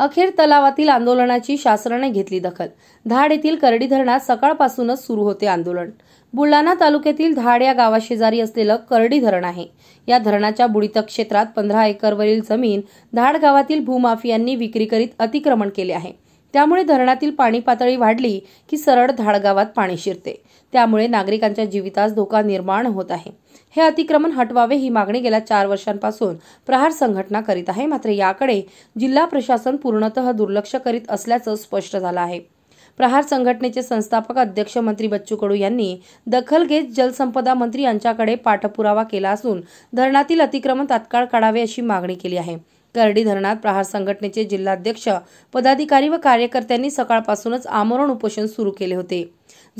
अखेर तलावातील आंदोलनाची शासनाने घेतली दखल धाड येथील करडी धरणात सकाळपासूनच सुरू होते आंदोलन बुलढाणा तालुक्यातील धाड या गावाशेजारी असलेलं करडी धरण आहे या धरणाच्या बुडीतक क्षेत्रात पंधरा एकरवरील जमीन धाड गावातील भूमाफियांनी विक्री करीत अतिक्रमण केले आहे त्यामुळे धरणातील पाणी पातळी वाढली की सरळ धाडगावात पाणी शिरते त्यामुळे नागरिकांच्या जीवितास धोका निर्माण होत आहे हे अतिक्रमण हटवावे ही मागणी गेल्या चार वर्षांपासून प्रहार संघटना करीत आहे मात्र याकडे जिल्हा प्रशासन पूर्णतः दुर्लक्ष करीत असल्याचं स्पष्ट झालं आहे प्रहार संघटनेचे संस्थापक अध्यक्ष मंत्री बच्चू कडू यांनी दखल घेत जलसंपदा मंत्री यांच्याकडे पाठपुरावा केला असून धरणातील अतिक्रमण तात्काळ काढावे अशी मागणी केली आहे गर्डी धरणात प्रहार संघटनेचे जिल्हाध्यक्ष पदाधिकारी व कार्यकर्त्यांनी सकाळपासूनच आमरण उपोषण सुरू केले होते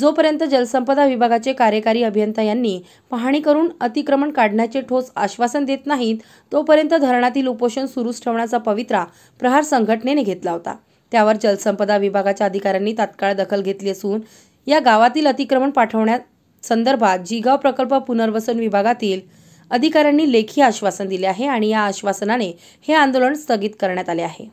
जोपर्यंत जलसंपदा विभागाचे कार्यकारी अभियंता यांनी पाहणी करून अतिक्रमण काढण्याचे ठोस आश्वासन देत नाहीत तोपर्यंत धरणातील उपोषण सुरूच ठेवण्याचा पवित्रा प्रहार संघटनेने घेतला होता त्यावर जलसंपदा विभागाच्या अधिकाऱ्यांनी तात्काळ दखल घेतली असून या गावातील अतिक्रमण पाठवण्यात संदर्भात जिगाव प्रकल्प पुनर्वसन विभागातील अधिकाऱ्यांनी लेखी आश्वासन दिले आहे आणि या आश्वासनाने हे आंदोलन स्थगित करण्यात आले आहे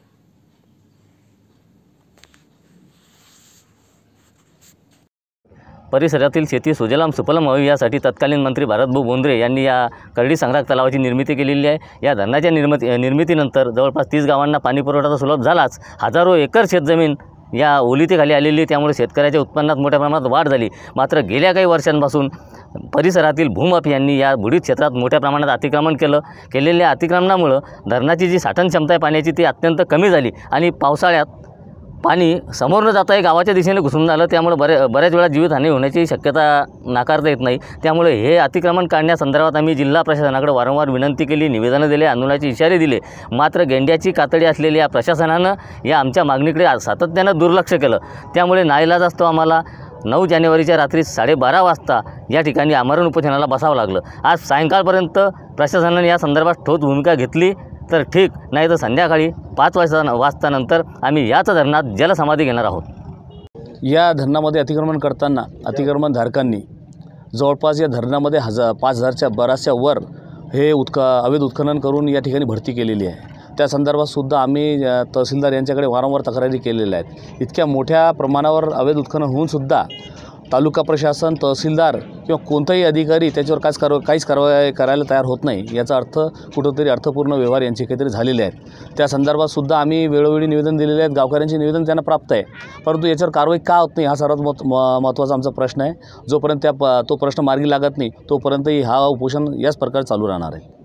परिसरातील शेती सुजलाम सुफलम व्हावी यासाठी तत्कालीन मंत्री भारतभाऊ बोंद्रे यांनी या करडी संग्राक तलावाची निर्मिती केलेली आहे या धरणाच्या निर्मिती निर्मितीनंतर जवळपास तीस गावांना पाणीपुरवठाचा सुलभ झालाच हजारो एकर शेतजमीन या ओलितेखाली आलेली त्यामुळे शेतकऱ्याच्या उत्पन्नात मोठ्या प्रमाणात वाढ झाली मात्र गेल्या काही वर्षांपासून परिसरातील यांनी या बुडीत क्षेत्रात मोठ्या प्रमाणात अतिक्रमण केलं केलेल्या अतिक्रमणामुळं धरणाची जी साठण क्षमता आहे पाण्याची ती अत्यंत कमी झाली आणि पावसाळ्यात पाणी समोरनं जाता गावाच्या दिशेने घुसून झालं त्यामुळे बऱ्या बऱ्याच वेळा जीवितहानी होण्याची शक्यता नाकारता येत नाही त्यामुळे हे अतिक्रमण काढण्यासंदर्भात आम्ही जिल्हा प्रशासनाकडे वारंवार विनंती केली निवेदनं दिले आंदोलनाचे इशारे दिले मात्र गेंड्याची कातडी असलेल्या या प्रशासनानं या आमच्या मागणीकडे सातत्यानं दुर्लक्ष केलं त्यामुळे नाईलाज असतो आम्हाला नऊ जानेवारीच्या रात्री साडेबारा वाजता या ठिकाणी आमरण उपोषणाला बसावं लागलं आज सायंकाळपर्यंत प्रशासनाने या संदर्भात ठोस भूमिका घेतली तर ठीक नाही तर संध्याकाळी पाच वाजता वाजतानंतर आम्ही याच धरणात जलसमाधी घेणार आहोत या धरणामध्ये अतिक्रमण करताना अतिक्रमणधारकांनी जवळपास या धरणामध्ये हजार पाच हजारच्या बराचशा वर हे उत्का अवैध उत्खनन करून या ठिकाणी भरती केलेली आहे त्या सुद्धा आम्ही तहसीलदार यांच्याकडे वारंवार तक्रारी केलेल्या आहेत इतक्या मोठ्या प्रमाणावर अवैध उत्खनन होऊनसुद्धा तालुका प्रशासन तहसीलदार किंवा कोणताही अधिकारी त्याच्यावर काहीच कार काहीच कारवाई करायला तयार होत नाही याचा अर्थ कुठंतरी अर्थपूर्ण व्यवहार यांचे काहीतरी झालेले आहेत त्या संदर्भातसुद्धा आम्ही वेळोवेळी निवेदन दिलेले आहेत गावकऱ्यांचे निवेदन त्यांना प्राप्त आहे परंतु याच्यावर कारवाई का होत नाही हा सर्वात मत महत्त्वाचा आमचा प्रश्न आहे जोपर्यंत त्या तो प्रश्न मार्गी लागत नाही तोपर्यंतही हा उपोषण याच प्रकारे चालू राहणार आहे